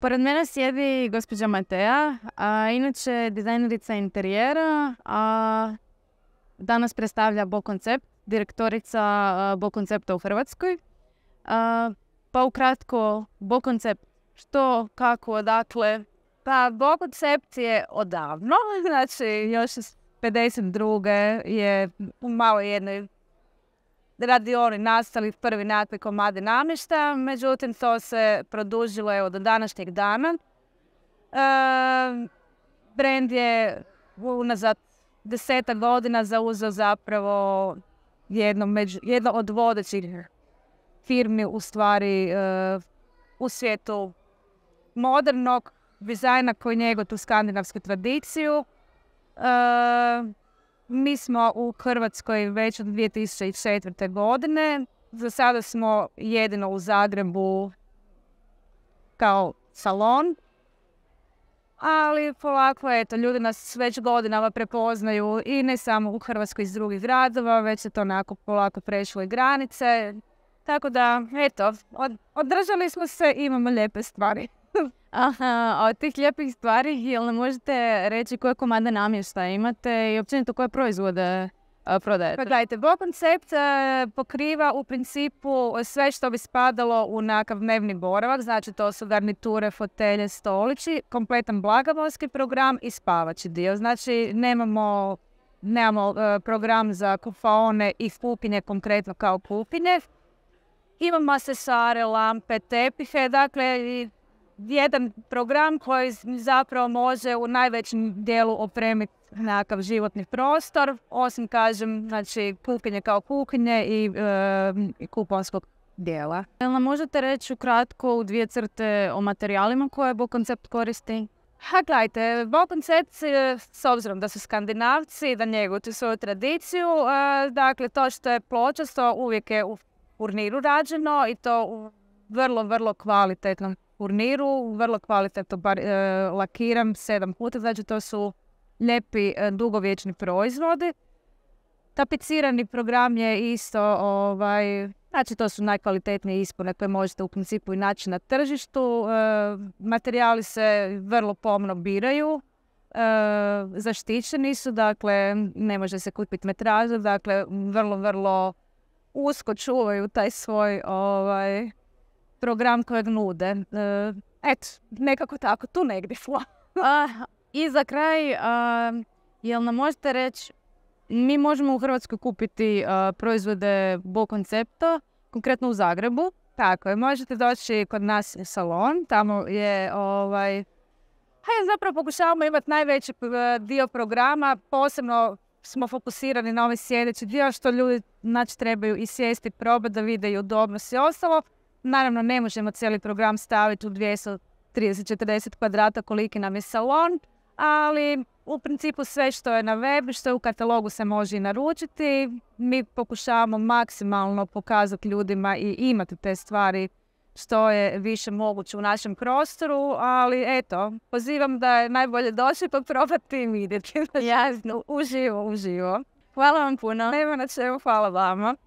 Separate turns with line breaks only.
Pored mene sjedi gospođa Mateja, a inače dizajnerica interijera, a danas predstavlja Bo Koncept, direktorica Bo Koncepta u Hrvatskoj. A, pa ukratko, Bo Koncept, što, kako, odakle? Pa Bo Koncept je odavno, znači još 52. je u malo jednoj oni nastali prvi nekakvi komade namještaja, međutim to se produžilo evo, do današnjeg dana. E, brand je unazad deseta godina zauzeo zapravo jedno, jedno od vodećih firmi u stvari e, u svijetu modernog dizajna koji njegu tu skandinavsku tradiciju. E, mi smo u Hrvatskoj već od 2004. godine. Za sada smo jedino u Zagrebu kao salon. Ali polako, eto, ljudi nas već godinama prepoznaju i ne samo u Hrvatskoj iz drugih gradova, već se to onako polako prešlo i granice. Tako da, eto, održali smo se imamo lijepe stvari. Aha, a od tih lijepih stvari, jel ne možete reći koje komade namještaja imate i općenito koje proizvode prodajete? Pa gledajte, Bo koncept e, pokriva u principu sve što bi spadalo u nekakav dnevni boravak, znači to su garniture, fotelje, stolići, kompletan blagavonski program i spavači dio. Znači nemamo, nemamo e, program za kufaone i kupine konkretno kao kupine. Imamo asesare, lampe, tepihe, dakle jedan program koji zapravo može u najvećem dijelu opremiti nekakav životni prostor, osim kažem, znači kuhinje kao kuhinje i, e, i kuponskog dijela. Jel nam možete reći ukratko u dvije crte o materijalima koje Bo koncept koristi? Ha, gledajte, Bo koncept, s obzirom da su skandinavci da njeguju svoju tradiciju, e, dakle to što je pločasto uvijek je u urniru rađeno i to u vrlo, vrlo kvalitetnom turniru, vrlo kvalitetno bar, e, lakiram sedam puta, znači to su lijepi e, dugovječni proizvodi. Tapicirani program je isto, ovaj, znači to su najkvalitetnije ispune koje možete u principu i naći na tržištu. E, materijali se vrlo pomno biraju, e, zaštićeni su, dakle ne može se kupiti metraža, dakle vrlo, vrlo usko čuvaju taj svoj ovaj, program kojeg nude. E, eto, nekako tako, tu negdje smo. I za kraj, jel nam možete reći, mi možemo u Hrvatskoj kupiti proizvode Bo koncepta, konkretno u Zagrebu. Tako je, možete doći kod nas u salon, tamo je ovaj... Hajde, zapravo pokušavamo imati najveći dio programa, posebno smo fokusirani na ovaj sjedeći dio što ljudi znači, trebaju i sjesti, probati da vide i udobnost i ostalo. Naravno, ne možemo cijeli program staviti u 230-40 kvadrata koliki nam je salon, ali u principu sve što je na web, što je u katalogu se može i naručiti. Mi pokušavamo maksimalno pokazati ljudima i imati te stvari što je više moguće u našem prostoru, ali eto, pozivam da je najbolje došli pa probati i vidjeti. Jasno, uživo, uživo. Hvala vam puno. Nema na čemu, hvala vama.